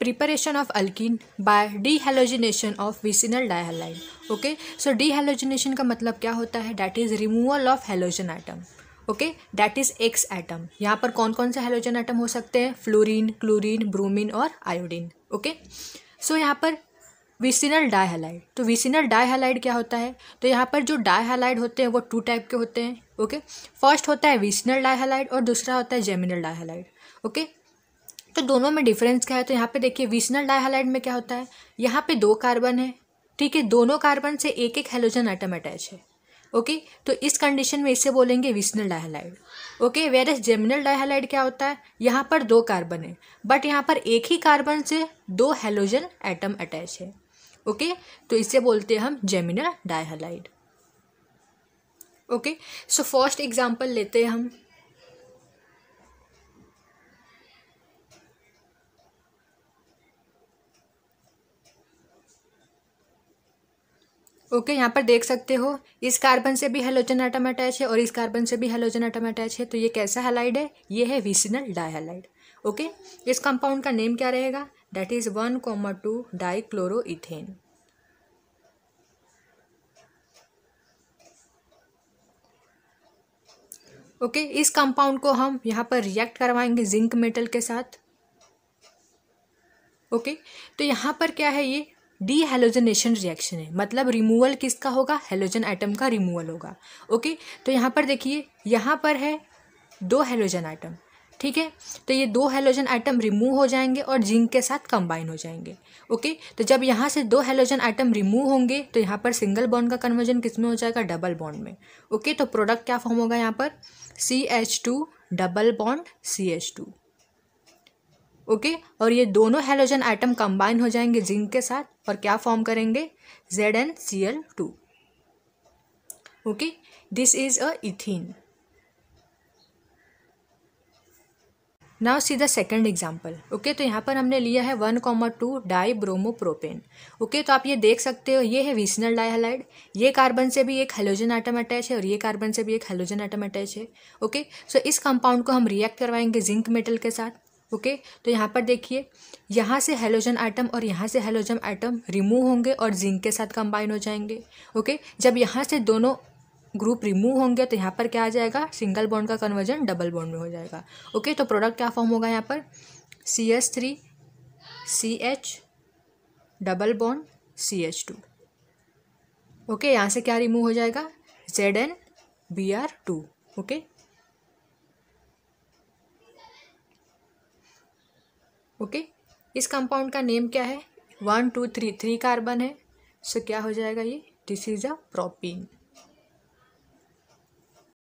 preparation of alkene by dehalogenation of vicinal dihalide okay so dehalogenation का मतलब क्या होता है that is removal of halogen atom okay that is X atom यहाँ पर कौन कौन से हेलोजन एटम हो सकते हैं फ्लोरीन क्लोरीन ब्रोमीन और आयोडीन ओके सो यहाँ पर विसिनल डायहलाइड तो विसिनल डायहलाइड क्या होता है तो यहाँ पर जो डायहलाइड होते हैं वो टू टाइप के होते हैं ओके फर्स्ट होता है विसिनल डायहलाइड और दूसरा होता है जेमिनल डायहलाइड ओके तो दोनों में डिफरेंस क्या है तो यहाँ पे देखिए विशनल डाईहालाइड में क्या होता है यहाँ पे दो कार्बन है ठीक है दोनों कार्बन से एक एक हेलोजन आइटम अटैच है ओके तो इस कंडीशन में इसे बोलेंगे vicinal dihalide okay whereas geminal dihalide क्या होता है यहाँ पर दो कार्बन है बट यहाँ पर एक ही कार्बन से दो हेलोजन एटम अटैच है ओके तो इसे बोलते हैं हम geminal dihalide okay so first example लेते हैं हम ओके यहाँ पर देख सकते हो इस कार्बन से भी हेलोजन आइटम अटैच है और इस कार्बन से भी हेलोजन आइटम अटैच है तो ये कैसा हेलाइड है ये है विसिनल डाईहलाइड ओके इस कंपाउंड का नेम क्या रहेगा that is one comma two di chloro ethane okay okay, इस कंपाउंड को हम यहाँ पर रिएक्ट करवाएंगे जिंक मेटल के साथ ओके okay, तो यहाँ पर क्या है ये डी हेलोजनेशन रिएक्शन है मतलब रिमूवल किसका होगा हेलोजन आइटम का रिमूवल होगा ओके तो यहाँ पर देखिए यहाँ पर है दो हेलोजन आइटम ठीक है तो ये दो हेलोजन आइटम रिमूव हो जाएंगे और जिंक के साथ कंबाइन हो जाएंगे ओके तो जब यहाँ से दो हेलोजन आइटम रिमूव होंगे तो यहाँ पर सिंगल बॉन्ड का कन्वर्जन किस में हो जाएगा डबल बॉन्ड में ओके तो प्रोडक्ट क्या फॉर्म होगा यहाँ पर C H two double bond C H two okay और ये दोनों हेलोजन आइटम कंबाइन हो जाएंगे जिंक के साथ और क्या फॉर्म करेंगे Z N C L two okay this is a ethene now see the second example okay तो यहाँ पर हमने लिया है one comma two di bromo propane okay तो आप ये देख सकते हो ये है विसनल डाईहलाइड ये कार्बन से भी एक हेलोजन आइटम अटैच है और ये कार्बन से भी एक हेलोजन आइटम अटैच है ओके okay? सो so, इस कंपाउंड को हम रिएक्ट करवाएंगे जिंक मेटल के साथ ओके तो यहाँ पर देखिए यहाँ से हेलोजन आइटम और यहाँ से हेलोजन आइटम रिमूव होंगे और जिंक के साथ कंबाइन हो जाएंगे ओके जब यहाँ से दोनों ग्रुप रिमूव होंगे तो यहाँ पर क्या आ जाएगा सिंगल बॉन्ड का कन्वर्जन डबल बॉन्ड में हो जाएगा ओके तो प्रोडक्ट क्या फॉर्म होगा यहाँ पर C S three C H double bond C H two okay यहाँ से क्या रिमूव हो जाएगा Z N B R two okay okay इस कंपाउंड का नेम क्या है one two three three carbon है सो क्या हो जाएगा ये दिस इज़ अ प्रोपीन